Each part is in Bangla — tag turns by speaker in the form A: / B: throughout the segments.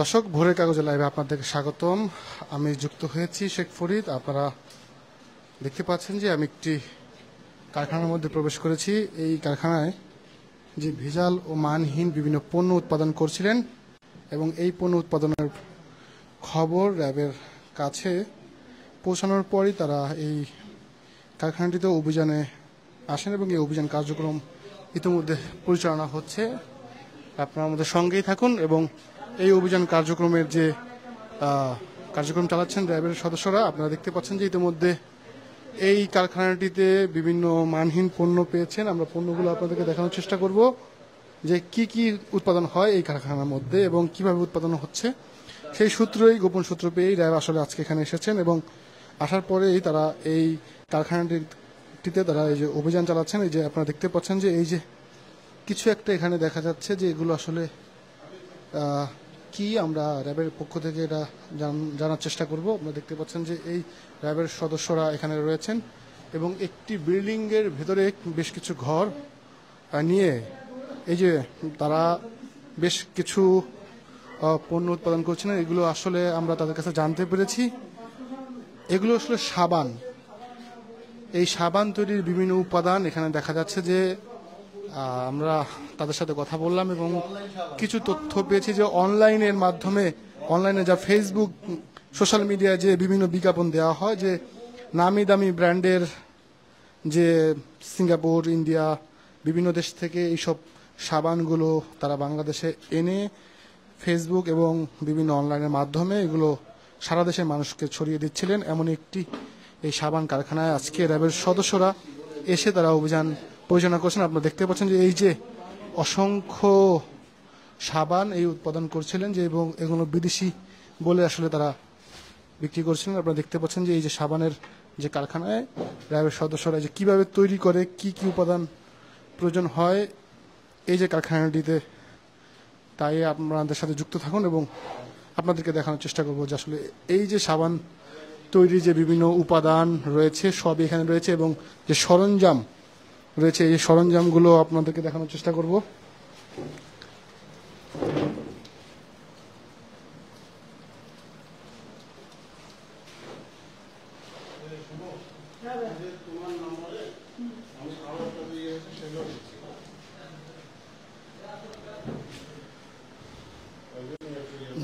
A: দর্শক ভোরের কাগজে লাইভে আপনাদের স্বাগতম আমি যুক্ত হয়েছি শেখ ফরিদ আপনারা দেখতে পাচ্ছেন যে আমি একটি কারখানার মধ্যে প্রবেশ করেছি এই কারখানায় যে ভেজাল ও মানহীন বিভিন্ন পণ্য উৎপাদন করছিলেন এবং এই পণ্য উৎপাদনের খবর র্যাবের কাছে পৌঁছানোর পরই তারা এই কারখানাটিতে অভিযানে আসেন এবং এই অভিযান কার্যক্রম ইতিমধ্যে পরিচালনা হচ্ছে আপনারা আমাদের সঙ্গেই থাকুন এবং এই অভিযান কার্যক্রমের যে কার্যক্রম চালাচ্ছেন র্যাবের সদস্যরা আপনারা দেখতে পাচ্ছেন যে ইতিমধ্যে এই কারখানাটিতে বিভিন্ন মানহীন পণ্য পেয়েছেন আমরা পণ্যগুলো আপনাদেরকে দেখানোর চেষ্টা করব যে কি কি উৎপাদন হয় এই কারখানার মধ্যে এবং কিভাবে উৎপাদন হচ্ছে সেই সূত্রই গোপন সূত্র পেয়েই র্যাব আসলে আজকে এখানে এসেছেন এবং আসার পরেই তারা এই কারখানাটিতে তারা এই যে অভিযান চালাচ্ছেন এই যে আপনারা দেখতে পাচ্ছেন যে এই যে কিছু একটা এখানে দেখা যাচ্ছে যে এগুলো আসলে কি আমরা র্যাবের পক্ষ থেকে এটা জানার চেষ্টা করব আপনারা দেখতে পাচ্ছেন যে এই র্যাবের সদস্যরা এখানে রয়েছেন এবং একটি বিল্ডিংয়ের ভেতরে বেশ কিছু ঘর নিয়ে এই যে তারা বেশ কিছু পণ্য উৎপাদন করছেন এগুলো আসলে আমরা তাদের কাছে জানতে পেরেছি এগুলো আসলে সাবান এই সাবান তৈরির বিভিন্ন উপাদান এখানে দেখা যাচ্ছে যে আমরা তাদের সাথে কথা বললাম এবং কিছু তথ্য পেয়েছি যে অনলাইনের মাধ্যমে অনলাইনে যা ফেসবুক সোশ্যাল মিডিয়ায় যে বিভিন্ন বিজ্ঞাপন দেওয়া হয় যে নামি দামি ব্র্যান্ডের যে সিঙ্গাপুর ইন্ডিয়া বিভিন্ন দেশ থেকে এইসব সাবানগুলো তারা বাংলাদেশে এনে ফেসবুক এবং বিভিন্ন অনলাইনের মাধ্যমে এগুলো সারা দেশের মানুষকে ছড়িয়ে দিচ্ছিলেন এমন একটি এই সাবান কারখানায় আজকে র্যাবের সদস্যরা এসে তারা অভিযান পরিচালনা করছেন আপনারা দেখতে পাচ্ছেন যে এই যে অসংখ্য সাবান এই উৎপাদন করছিলেন যে এবং এগুলো বিদেশি বলে আসলে তারা বিক্রি করছিলেন আপনারা দেখতে পাচ্ছেন যে এই যে সাবানের যে কারখানায় র্যাবের সদস্যরা যে কিভাবে তৈরি করে কি কি উপাদান প্রয়োজন হয় এই যে কারখানাটিতে তাই আপনাদের সাথে যুক্ত থাকুন এবং আপনাদেরকে দেখানোর চেষ্টা করব যে আসলে এই যে সাবান তৈরি যে বিভিন্ন উপাদান রয়েছে সবই এখানে রয়েছে এবং যে সরঞ্জাম রয়েছে এই সরঞ্জামগুলো আপনাদেরকে দেখানোর চেষ্টা করব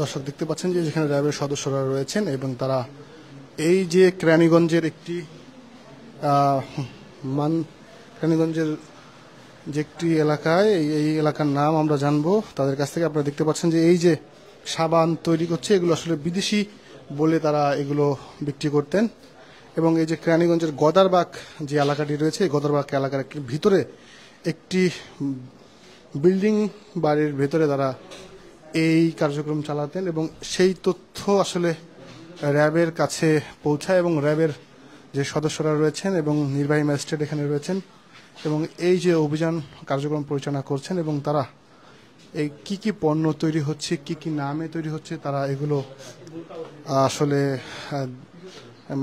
A: দর্শক দেখতে পাচ্ছেন যে যেখানে র্যাবের সদস্যরা রয়েছেন এবং তারা এই যে ক্রানিগঞ্জের একটি মান রানীগঞ্জের যে একটি এলাকায় এই এলাকার নাম আমরা জানবো তাদের কাছ থেকে আপনারা দেখতে পাচ্ছেন যে এই যে সাবান তৈরি করছে এগুলো আসলে বিদেশি বলে তারা এগুলো বিক্রি করতেন এবং এই যে কেরানীগঞ্জের গদারবাগ যে এলাকাটি রয়েছে এই গদারবাগ এলাকার একটি ভিতরে একটি বিল্ডিং বাড়ির ভেতরে তারা এই কার্যক্রম চালাতেন এবং সেই তথ্য আসলে র্যাবের কাছে পৌঁছায় এবং র্যাবের যে সদস্যরা রয়েছেন এবং নির্বাহী ম্যাজিস্ট্রেট এখানে রয়েছেন এবং এই যে অভিযান কার্যক্রম পরিচালনা করছেন এবং তারা এই কি কি পণ্য তৈরি হচ্ছে কি কি নামে তৈরি হচ্ছে তারা এগুলো আসলে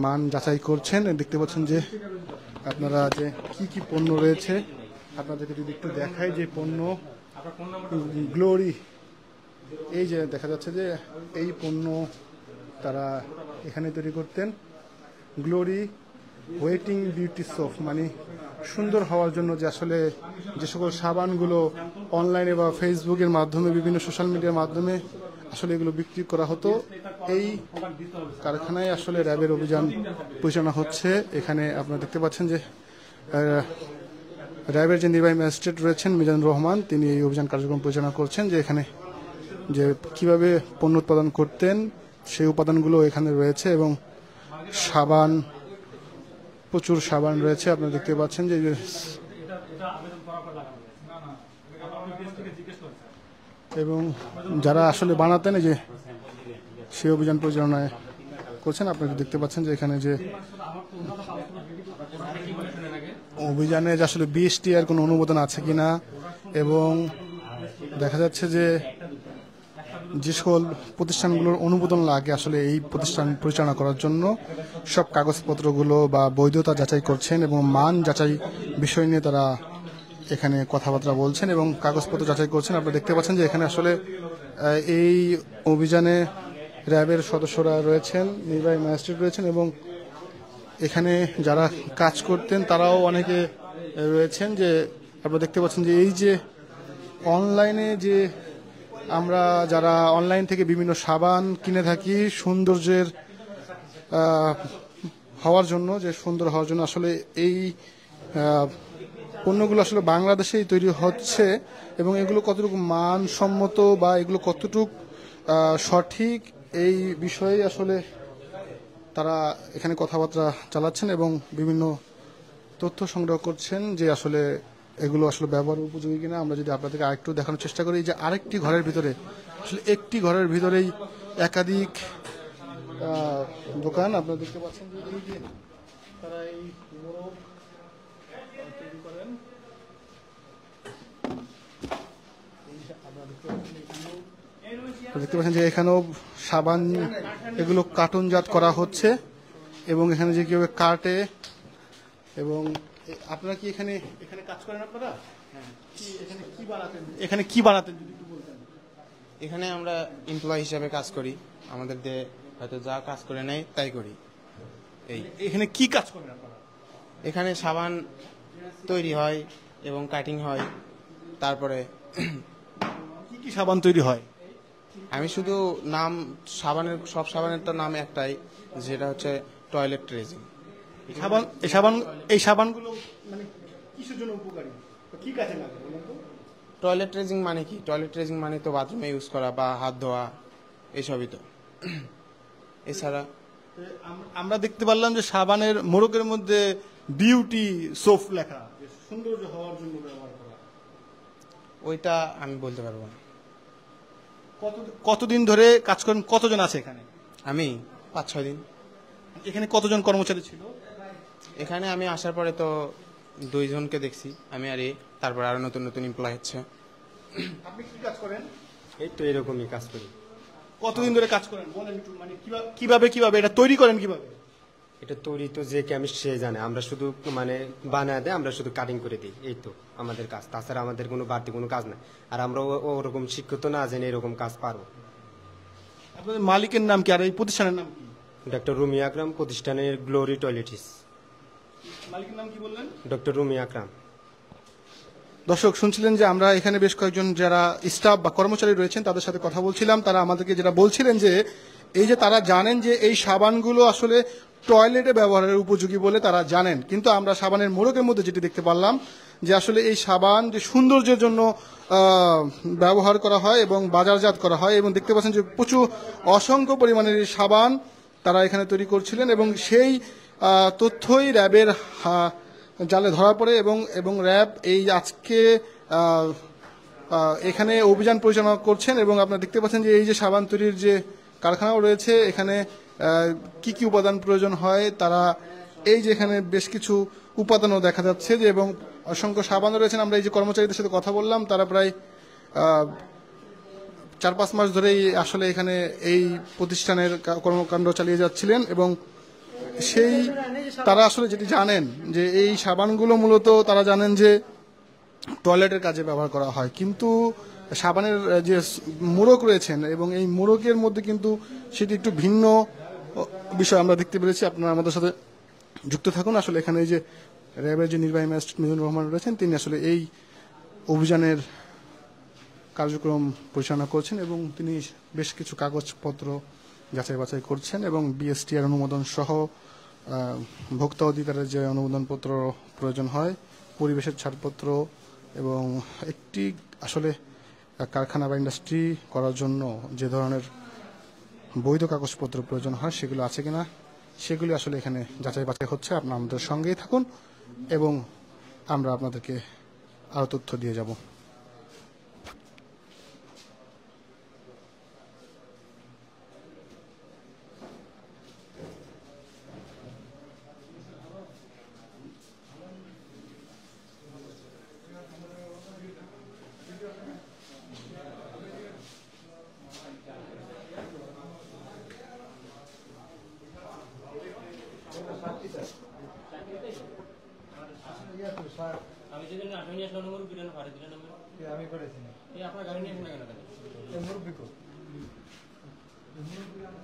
A: মান যাচাই করছেন দেখতে পাচ্ছেন যে আপনারা যে কি কি পণ্য রয়েছে আপনাদেরকে যদি একটু দেখায় যে পণ্য গ্লোরি এই যে দেখা যাচ্ছে যে এই পণ্য তারা এখানে তৈরি করতেন গ্লোরি ওয়েটিং বিউটি সোপ মানে সুন্দর হওয়ার জন্য যে আসলে যে সকল সাবানগুলো অনলাইনে বা ফেসবুকের মাধ্যমে বিভিন্ন সোশ্যাল মিডিয়ার মাধ্যমে আসলে এগুলো বিক্রি করা হতো এই কারখানায় আসলে র্যাবের অভিযান পরিচালনা হচ্ছে এখানে আপনারা দেখতে পাচ্ছেন যে র্যাবের যে নির্বাহী ম্যাজিস্ট্রেট রয়েছেন মিজানুর রহমান তিনি এই অভিযান কার্যক্রম পরিচালনা করছেন যে এখানে যে কিভাবে পণ্য উৎপাদন করতেন সেই উপাদানগুলো এখানে রয়েছে এবং সাবান প্রচুর সাবান রয়েছে আপনারা দেখতে পাচ্ছেন যে এবং যারা আসলে বানাতেন যে সে অভিযান পরিচালনায় করছেন আপনারা দেখতে পাচ্ছেন যে এখানে যে অভিযানে যে আসলে বিএসটি আর কোনো অনুমোদন আছে কিনা এবং দেখা যাচ্ছে যে যে সকল প্রতিষ্ঠানগুলোর অনুমোদন লাগে আসলে এই প্রতিষ্ঠান পরিচালনা করার জন্য সব কাগজপত্রগুলো বা বৈধতা যাচাই করছেন এবং মান যাচাই বিষয় নিয়ে তারা এখানে কথাবার্তা বলছেন এবং কাগজপত্র যাচাই করছেন আপনারা দেখতে পাচ্ছেন যে এখানে আসলে এই অভিযানে র্যাবের সদস্যরা রয়েছেন নির্বাহী ম্যাজিস্ট্রেট রয়েছেন এবং এখানে যারা কাজ করতেন তারাও অনেকে রয়েছেন যে আপনারা দেখতে পাচ্ছেন যে এই যে অনলাইনে যে আমরা যারা অনলাইন থেকে বিভিন্ন সাবান কিনে থাকি সৌন্দর্যের হওয়ার জন্য যে সুন্দর হওয়ার জন্য আসলে এই পণ্যগুলো আসলে বাংলাদেশেই তৈরি হচ্ছে এবং এগুলো কতটুকু মানসম্মত বা এগুলো কতটুক সঠিক এই বিষয়ে আসলে তারা এখানে কথাবার্তা চালাচ্ছেন এবং বিভিন্ন তথ্য সংগ্রহ করছেন যে আসলে এগুলো আসলে ব্যবহার উপযোগী কিনা আমরা যদি আপনাদেরকে আরেকটু দেখানোর চেষ্টা করি যে আরেকটি ঘরের ভিতরে আসলে একটি ঘরের ভিতরেই একাধিক
B: দোকান আপনারা দেখতে পাচ্ছেন
A: দেখতে পাচ্ছেন যে এখানেও সাবান এগুলো কার্টুনজাত করা হচ্ছে এবং এখানে যে কেউ কাটে এবং আপনারা কি এখানে এখানে কাজ করেন আপনারা হ্যাঁ। এখানে কি বানাতেন এখানে কি বানাতেন যদি একটু বলতেন
B: এখানে আমরা এমপ্লয় হিসাবে কাজ করি আমাদের দে হয়তো যা কাজ করে নেয় তাই করি এই মানে এখানে
A: কি কাজ করেন আপনারা
B: এখানে সাবান তৈরি হয় এবং কাটিং হয় তারপরে কি কি সাবান তৈরি হয় আমি শুধু নাম সাবানের সব সাবানের তো নাম একটাই যেটা হচ্ছে টয়লেট ট্রেজিং সাবান এই সাবান এই সাবানগুলো টয়লেট মানে ট্রেজিং মানে কি টয়লেট ট্রেজিং মানে তো বাথরুমে ইউজ করা বা হাত ধোয়া এসবই তো এছাড়া আমরা দেখতে পারলাম যে সাবানের
A: মোড়কের মধ্যে বিউটি সোফ লেখা সৌন্দর্য হওয়ার জন্য ব্যবহার করা ওইটা আমি বলতে পারবো না কত কতদিন ধরে
B: কাজ করেন কতজন আছে এখানে আমি পাঁচ ছয় দিন এখানে কতজন কর্মচারী ছিল এখানে আমি আসার পরে তো দুইজনকে দেখছি আমি আর এ তারপর আরো নতুন
C: নতুন এমপ্লয় হচ্ছে
A: আপনি কি কাজ করেন
C: এই তো এরকমই কাজ করি
A: কতদিন ধরে কাজ করেন বলেন একটু মানে
C: কিভাবে কিভাবে এটা তৈরি করেন কিভাবে এটা তৈরি তো যে কেমিস্ট সে জানে আমরা শুধু মানে বানায় দেয় আমরা শুধু কাটিং করে দিই এই তো আমাদের কাজ তাছাড়া আমাদের কোনো বাড়তি কোনো কাজ নাই আর আমরা ওরকম শিক্ষিত না জানি এরকম কাজ পারবো আপনাদের মালিকের নাম কি আর এই প্রতিষ্ঠানের নাম কি ডক্টর রুমি আকরাম প্রতিষ্ঠানের গ্লোরি টয়লেটিস ডক্টর দর্শক
A: শুনছিলেন যে আমরা এখানে বেশ কয়েকজন যারা স্টাফ বা কর্মচারী রয়েছেন তাদের সাথে কথা বলছিলাম তারা আমাদেরকে যেটা বলছিলেন যে এই যে তারা জানেন যে এই সাবানগুলো আসলে টয়লেটে ব্যবহারের উপযোগী বলে তারা জানেন কিন্তু আমরা সাবানের মোড়কের মধ্যে যেটি দেখতে পারলাম যে আসলে এই সাবান যে সৌন্দর্যের জন্য ব্যবহার করা হয় এবং বাজারজাত করা হয় এবং দেখতে পাচ্ছেন যে প্রচুর অসংখ্য পরিমাণের সাবান তারা এখানে তৈরি করছিলেন এবং সেই তথ্যই র্যাবের জালে ধরা পড়ে এবং এবং র্যাব এই আজকে এখানে অভিযান পরিচালনা করছেন এবং আপনারা দেখতে পাচ্ছেন যে এই যে সাবান তৈরির যে কারখানাও রয়েছে এখানে কি কি উপাদান প্রয়োজন হয় তারা এই যে এখানে বেশ কিছু উপাদানও দেখা যাচ্ছে যে এবং অসংখ্য সাবানও রয়েছেন আমরা এই যে কর্মচারীদের সাথে কথা বললাম তারা প্রায় চার পাঁচ মাস ধরেই আসলে এখানে এই প্রতিষ্ঠানের কর্মকাণ্ড চালিয়ে যাচ্ছিলেন এবং সেই তারা আসলে যেটি জানেন যে এই সাবানগুলো মূলত তারা জানেন যে টয়লেটের কাজে ব্যবহার করা হয় কিন্তু সাবানের যে মোড়ক রয়েছেন এবং এই মোড়কের মধ্যে কিন্তু সেটি একটু ভিন্ন বিষয় আমরা দেখতে পেরেছি আপনারা আমাদের সাথে যুক্ত থাকুন আসলে এখানে এই যে র্যাবের যে নির্বাহী ম্যাজিস্ট্রেট মিজুর রহমান রয়েছেন তিনি আসলে এই অভিযানের কার্যক্রম পরিচালনা করছেন এবং তিনি বেশ কিছু কাগজপত্র যাচাই বাছাই করছেন এবং বিএসটিআর অনুমোদন সহ ভোক্তা অধিকারের যে অনুমোদনপত্র প্রয়োজন হয় পরিবেশের ছাড়পত্র এবং একটি আসলে কারখানা বা ইন্ডাস্ট্রি করার জন্য যে ধরনের বৈধ কাগজপত্র প্রয়োজন হয় সেগুলো আছে কিনা সেগুলি আসলে এখানে যাচাই বাছাই হচ্ছে আপনারা আমাদের সঙ্গেই থাকুন এবং আমরা আপনাদেরকে আরও তথ্য দিয়ে
C: যাব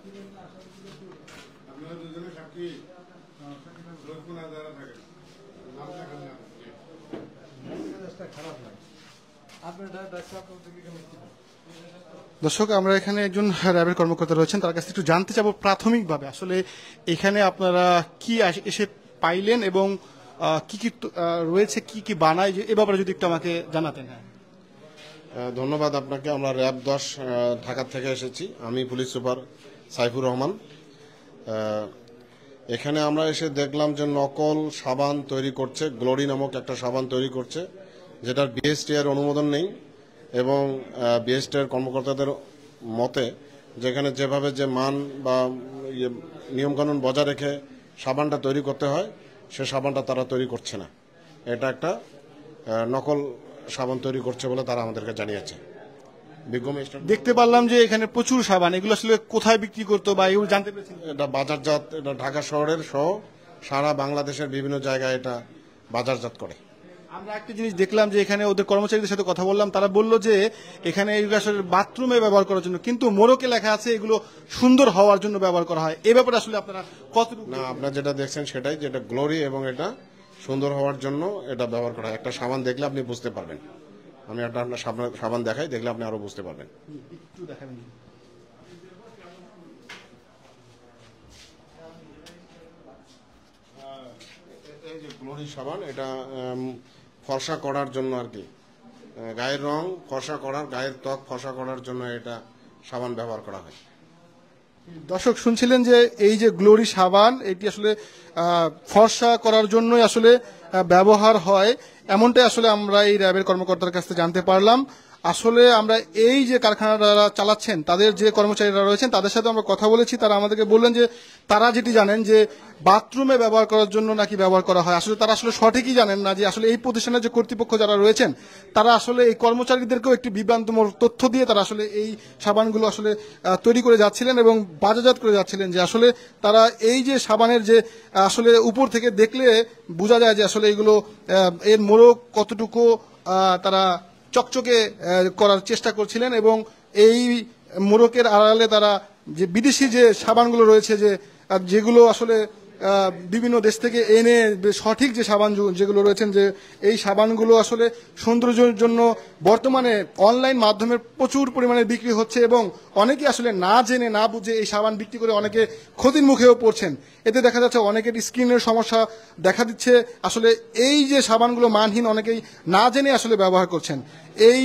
C: আপনারা দুজনে সাক্ষী
B: থাকেন খারাপ
A: দর্শক আমরা এখানে একজন র্যাবের কর্মকর্তা রয়েছেন তার কাছে একটু জানতে চাবো প্রাথমিকভাবে আসলে এখানে আপনারা কি এসে পাইলেন এবং কি কি রয়েছে কি কি বানায় এ ব্যাপারে যদি একটু আমাকে জানাতেন হ্যাঁ
B: ধন্যবাদ আপনাকে আমরা র্যাব দশ ঢাকার থেকে এসেছি আমি পুলিশ সুপার সাইফুর রহমান এখানে আমরা এসে দেখলাম যে নকল সাবান তৈরি করছে গ্লোরি নামক একটা সাবান তৈরি করছে যেটার বিএসটিআর অনুমোদন নেই এবং বিএসটিআর কর্মকর্তাদের মতে যেখানে যেভাবে যে মান বা ইয়ে, নিয়মকানুন বজায় রেখে সাবানটা তৈরি করতে হয় সে সাবানটা তারা তৈরি করছে না এটা একটা নকল সাবান তৈরি করছে বলে তারা আমাদেরকে জানিয়েছে দেখতে পারলাম যে এখানে প্রচুর সাবান এগুলো আসলে কোথায় বিক্রি করতো বা এগুলো জানতে পেরেছেন এটা বাজারজাত এটা ঢাকা শহরের সহ সারা বাংলাদেশের বিভিন্ন জায়গায় এটা বাজারজাত করে আমরা একটা জিনিস দেখলাম যে এখানে ওদের
A: কর্মচারীদের সাথে কথা বললাম তারা বললো যে এখানে এগুলো আসলে বাথরুমে ব্যবহার করার জন্য কিন্তু মোরকে লেখা আছে এগুলো সুন্দর হওয়ার জন্য ব্যবহার করা হয় এ ব্যাপারে আসলে আপনারা
B: কত না আপনারা যেটা দেখছেন সেটাই যেটা গ্লোরি এবং এটা সুন্দর হওয়ার জন্য এটা ব্যবহার করা হয় একটা সামান দেখলে আপনি বুঝতে পারবেন আমি একটা আপনার সাবান দেখাই দেখলে আপনি আরও বুঝতে পারবেন গ্লোরি সাবান এটা ফর্সা করার জন্য আর কি গায়ের রং ফর্সা করার গায়ের ত্বক ফর্সা করার জন্য এটা সাবান ব্যবহার করা হয়
A: দর্শক শুনছিলেন যে এই যে গ্লোরি সাবান এটি আসলে ফর্সা করার জন্যই আসলে ব্যবহার হয় এমনটাই আসলে আমরা এই র্যাবের কর্মকর্তার কাছ থেকে জানতে পারলাম আসলে আমরা এই যে কারখানারা চালাচ্ছেন তাদের যে কর্মচারীরা রয়েছেন তাদের সাথে আমরা কথা বলেছি তারা আমাদেরকে বললেন যে তারা যেটি জানেন যে বাথরুমে ব্যবহার করার জন্য নাকি ব্যবহার করা হয় আসলে তারা আসলে সঠিকই জানেন না যে আসলে এই প্রতিষ্ঠানের যে কর্তৃপক্ষ যারা রয়েছেন তারা আসলে এই কর্মচারীদেরকেও একটি বিভ্রান্তমূলক তথ্য দিয়ে তারা আসলে এই সাবানগুলো আসলে তৈরি করে যাচ্ছিলেন এবং বাজাজাত করে যাচ্ছিলেন যে আসলে তারা এই যে সাবানের যে আসলে উপর থেকে দেখলে বোঝা যায় যে আসলে এগুলো এর মোড়ক কতটুকু তারা চকচকে করার চেষ্টা করছিলেন এবং এই মোড়কের আড়ালে তারা যে বিদেশি যে সাবানগুলো রয়েছে যে যেগুলো আসলে বিভিন্ন দেশ থেকে এনে সঠিক যে সাবান যেগুলো রয়েছেন যে এই সাবানগুলো আসলে সৌন্দর্যের জন্য বর্তমানে অনলাইন মাধ্যমে প্রচুর পরিমাণে বিক্রি হচ্ছে এবং অনেকে আসলে না জেনে না বুঝে এই সাবান বিক্রি করে অনেকে ক্ষতির মুখেও পড়ছেন এতে দেখা যাচ্ছে অনেকের স্কিনের সমস্যা দেখা দিচ্ছে আসলে এই যে সাবানগুলো মানহীন অনেকেই না জেনে আসলে ব্যবহার করছেন এই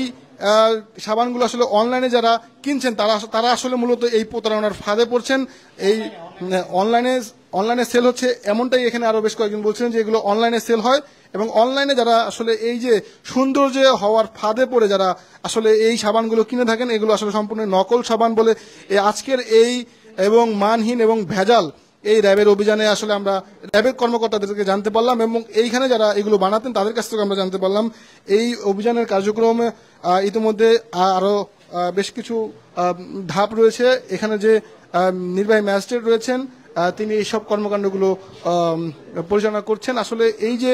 A: সাবানগুলো আসলে অনলাইনে যারা কিনছেন তারা তারা আসলে মূলত এই প্রতারণার ফাঁদে পড়ছেন এই অনলাইনে অনলাইনে সেল হচ্ছে এমনটাই এখানে আরো বেশ কয়েকজন বলছিলেন যে এগুলো অনলাইনে সেল হয় এবং অনলাইনে যারা আসলে এই যে সৌন্দর্য হওয়ার ফাঁদে পড়ে যারা আসলে এই সাবানগুলো কিনে থাকেন এগুলো আসলে সম্পূর্ণ নকল সাবান বলে আজকের এই এবং মানহীন এবং ভেজাল এই র্যাবের অভিযানে আসলে আমরা র্যাবের কর্মকর্তাদেরকে জানতে পারলাম এবং এইখানে যারা এগুলো বানাতেন তাদের কাছ থেকে আমরা জানতে পারলাম এই অভিযানের কার্যক্রমে ইতিমধ্যে আরও বেশ কিছু ধাপ রয়েছে এখানে যে নির্বাহী ম্যাজিস্ট্রেট রয়েছেন তিনি এইসব কর্মকাণ্ডগুলো পরিচালনা করছেন আসলে এই যে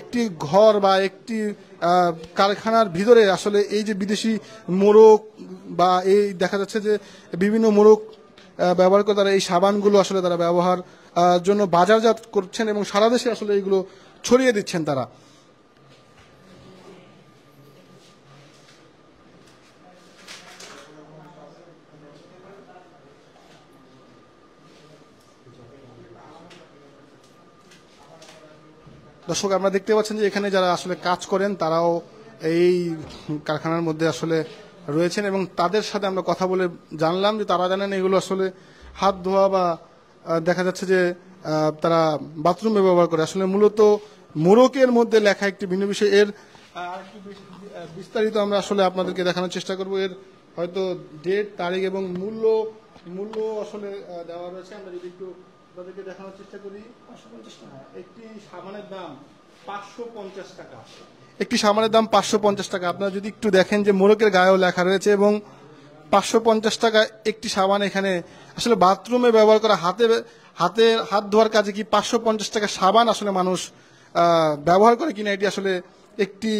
A: একটি ঘর বা একটি কারখানার ভিতরে আসলে এই যে বিদেশি মোরগ বা এই দেখা যাচ্ছে যে বিভিন্ন মোরগ ব্যবহার করে তারা এই সাবানগুলো আসলে তারা ব্যবহার জন্য বাজারজাত করছেন এবং সারা দেশে আসলে এইগুলো ছড়িয়ে দিচ্ছেন তারা দর্শক আমরা দেখতে পাচ্ছেন যে এখানে যারা আসলে কাজ করেন তারাও এই কারখানার মধ্যে আসলে রয়েছেন এবং তাদের সাথে আমরা কথা বলে জানলাম যে তারা জানেন এগুলো আসলে হাত ধোয়া বা দেখা যাচ্ছে যে তারা বাথরুমে ব্যবহার করে আসলে মূলত মোরকের মধ্যে লেখা একটি ভিন্ন বিষয় এর বিস্তারিত আমরা আসলে আপনাদেরকে দেখানোর চেষ্টা করব এর হয়তো ডেট তারিখ এবং মূল্য মূল্য আসলে দেওয়া রয়েছে আমরা যদি একটু তাদেরকে দেখানোর চেষ্টা করি হ্যাঁ, একটি সামানের দাম পাঁচশো পঞ্চাশ টাকা একটি সামানের দাম পাঁচশো পঞ্চাশ টাকা আপনারা যদি একটু দেখেন যে মোরকের গায়েও লেখা রয়েছে এবং পাঁচশো পঞ্চাশ টাকা একটি সাবান এখানে আসলে বাথরুমে ব্যবহার করা হাতে হাতে হাত ধোয়ার কাজে কি পাঁচশো পঞ্চাশ টাকা সাবান আসলে মানুষ ব্যবহার করে কিনা এটি আসলে একটি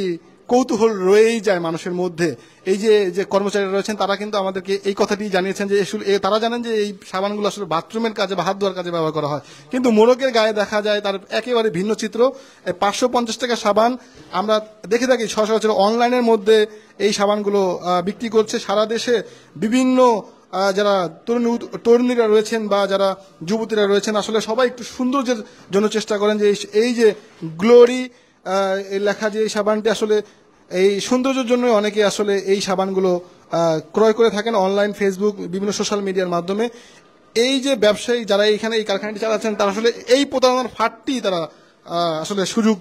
A: কৌতূহল রয়েই যায় মানুষের মধ্যে এই যে যে কর্মচারীরা রয়েছেন তারা কিন্তু আমাদেরকে এই কথাটি জানিয়েছেন যে তারা জানেন যে এই সাবানগুলো আসলে বাথরুমের কাজে বা হাত ধোয়ার কাজে ব্যবহার করা হয় কিন্তু মোরগের গায়ে দেখা যায় তার একেবারে ভিন্ন চিত্র পাঁচশো পঞ্চাশ টাকা সাবান আমরা দেখে থাকি সচরাচর অনলাইনের মধ্যে এই সাবানগুলো বিক্রি করছে সারা দেশে বিভিন্ন যারা তরুণী তরুণীরা রয়েছেন বা যারা যুবতীরা রয়েছেন আসলে সবাই একটু সৌন্দর্যের জন্য চেষ্টা করেন যে এই যে গ্লোরি লেখা যে এই সাবানটি আসলে এই সৌন্দর্যের জন্য অনেকে আসলে এই সাবানগুলো ক্রয় করে থাকেন অনলাইন ফেসবুক বিভিন্ন সোশ্যাল মিডিয়ার মাধ্যমে এই যে ব্যবসায়ী যারা এখানে এই কারখানাটি চালাচ্ছেন তারা আসলে এই প্রতারণার ফাটটি তারা আসলে সুযোগ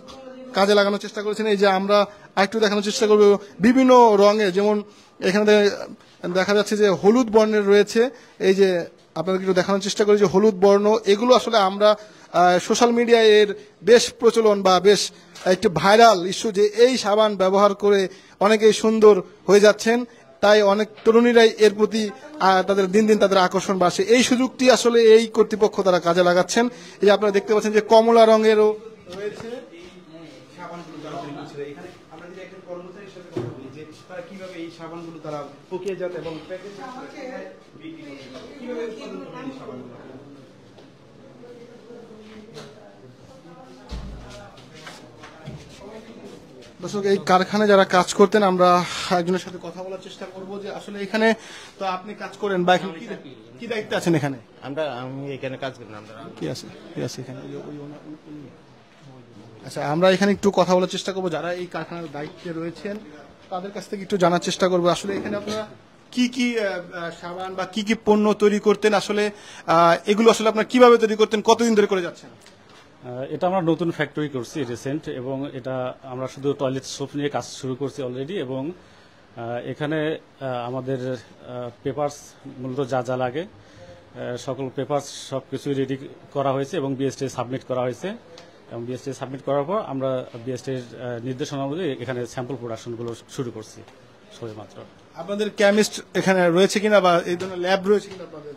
A: কাজে লাগানোর চেষ্টা করেছেন এই যে আমরা আরেকটু দেখানোর চেষ্টা করব বিভিন্ন রঙে যেমন এখানে দেখা যাচ্ছে যে হলুদ বর্ণের রয়েছে এই যে আপনাদের একটু দেখানোর চেষ্টা করি যে হলুদ বর্ণ এগুলো আসলে আমরা সোশ্যাল মিডিয়ায় এর বেশ প্রচলন বা বেশ একটি ভাইরাল ইস্যু যে এই সাবান ব্যবহার করে অনেকেই সুন্দর হয়ে যাচ্ছেন তাই অনেক তরুণীরাই এর প্রতি তাদের দিন দিন তাদের আকর্ষণ বাড়ছে এই সুযোগটি আসলে এই কর্তৃপক্ষ তারা কাজে লাগাচ্ছেন এই যে আপনারা দেখতে পাচ্ছেন যে কমলা রঙেরও
B: কিভাবে এই সাবানগুলো তারা যাতে এবং প্যাকেজ
C: কিভাবে
A: দর্শক এই কারখানায় যারা কাজ করতেন আমরা একজনের সাথে কথা বলার চেষ্টা করব যে আসলে এখানে তো আপনি কাজ করেন বা
B: এখানে কি দায়িত্ব আছেন এখানে আমরা আমি এখানে কাজ করি আমরা কি
A: আছে কি আছে এখানে আচ্ছা আমরা এখানে একটু কথা বলার চেষ্টা করব যারা এই কারখানার দায়িত্বে রয়েছেন তাদের কাছ থেকে একটু জানার চেষ্টা করব আসলে এখানে আপনারা কি কি সাবান বা কি কি পণ্য তৈরি করতেন আসলে এগুলো আসলে আপনারা কিভাবে তৈরি করতেন কতদিন ধরে করে যাচ্ছেন
C: এটা আমরা নতুন ফ্যাক্টরি করছি রিসেন্ট এবং এটা আমরা শুধু টয়লেট সোপ নিয়ে কাজ শুরু করছি অলরেডি এবং এখানে আমাদের পেপার্স মূলত যা যা লাগে সকল পেপার সব কিছুই রেডি করা হয়েছে এবং বিএসটি সাবমিট করা হয়েছে এবং বিএসটি সাবমিট করার পর আমরা বিএসটির নির্দেশনা অনুযায়ী এখানে স্যাম্পল প্রোডাকশনগুলো শুরু করছি সবে মাত্র
A: আপনাদের কেমিস্ট এখানে রয়েছে কিনা বা এই ধরনের ল্যাব রয়েছে কিনা আপনাদের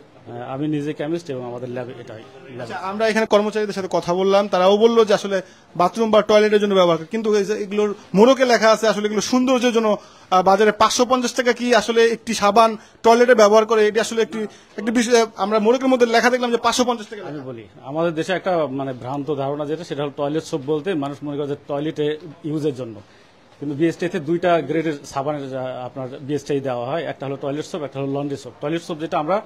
A: আমি নিজে কেমিস্ট এবং আমাদের ল্যাবে এটাই আচ্ছা, আমরা এখানে কর্মচারীদের সাথে কথা বললাম তারাও বললো যে আসলে বাথরুম বা টয়লেটের জন্য ব্যবহার করে কিন্তু এগুলোর মোড়কে লেখা আছে আসলে এগুলো সৌন্দর্যের জন্য বাজারে পাঁচশো পঞ্চাশ টাকা কি আসলে একটি সাবান টয়লেটে ব্যবহার করে এটি আসলে একটি একটি বিষয় আমরা মোড়কের মধ্যে লেখা দেখলাম যে পাঁচশো পঞ্চাশ টাকা
C: আমি বলি আমাদের দেশে একটা মানে ভ্রান্ত ধারণা যেটা সেটা হলো টয়লেট সব বলতে মানুষ মনে করে যে টয়লেটে ইউজের জন্য কিন্তু বিএসটিতে দুইটা গ্রেডের সাবানের আপনার বিএসটিআই দেওয়া হয় একটা হলো টয়লেট সোপ একটা হলো লন্ড্রি সোপ টয়লেট সোপ যেটা আমরা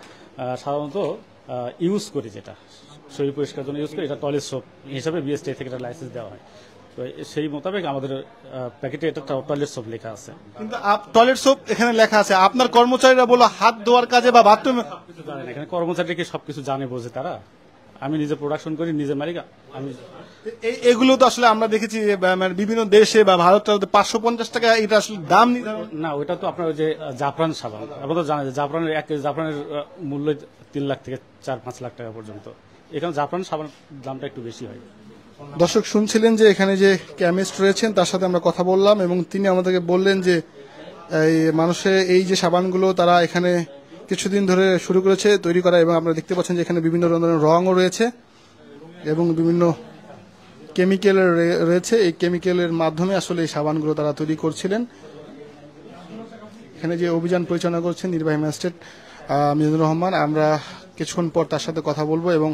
C: সাধারণত ইউজ করি যেটা শরীর পরিষ্কার জন্য ইউজ করি এটা টয়লেট সোপ হিসাবে বিএসটিআই থেকে এটা লাইসেন্স দেওয়া হয় তো সেই মোতাবেক আমাদের প্যাকেটে এটা টয়লেট সোপ লেখা আছে
A: কিন্তু টয়লেট সোপ এখানে লেখা আছে আপনার কর্মচারীরা বলো হাত ধোয়ার কাজে বা বাথরুমে
C: এখানে কর্মচারীরা কি সবকিছু জানে বোঝে তারা আমি নিজে প্রোডাকশন করি নিজে মালিকা আমি এগুলো তো আসলে
A: আমরা দেখেছি মানে বিভিন্ন দেশে বা ভারতে পাঁচশো পঞ্চাশ টাকা
C: এটা আসলে দাম না ওটা তো আপনার যে জাফরান সাবান আপনার তো জানা জাফরানের এক কেজি জাফরানের মূল্য তিন লাখ থেকে চার পাঁচ লাখ টাকা পর্যন্ত এখানে জাফরান সাবান দামটা একটু বেশি হয়
A: দর্শক শুনছিলেন যে এখানে যে কেমিস্ট রয়েছেন তার সাথে আমরা কথা বললাম এবং তিনি আমাদেরকে বললেন যে এই মানুষের এই যে সাবানগুলো তারা এখানে কিছুদিন ধরে শুরু করেছে তৈরি করা এবং আপনারা দেখতে পাচ্ছেন যে এখানে বিভিন্ন ধরনের রঙও রয়েছে এবং বিভিন্ন কেমিক্যাল রয়েছে এই কেমিক্যালের মাধ্যমে আসলে এই সাবানগুলো তারা তৈরি করছিলেন এখানে যে অভিযান পরিচালনা করছেন নির্বাহী ম্যাজিস্ট্রেট মিজানুর রহমান আমরা কিছুক্ষণ পর তার সাথে কথা বলবো এবং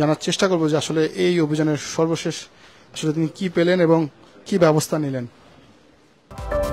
A: জানার চেষ্টা করব যে আসলে এই অভিযানের সর্বশেষ আসলে তিনি কি পেলেন এবং কি ব্যবস্থা নিলেন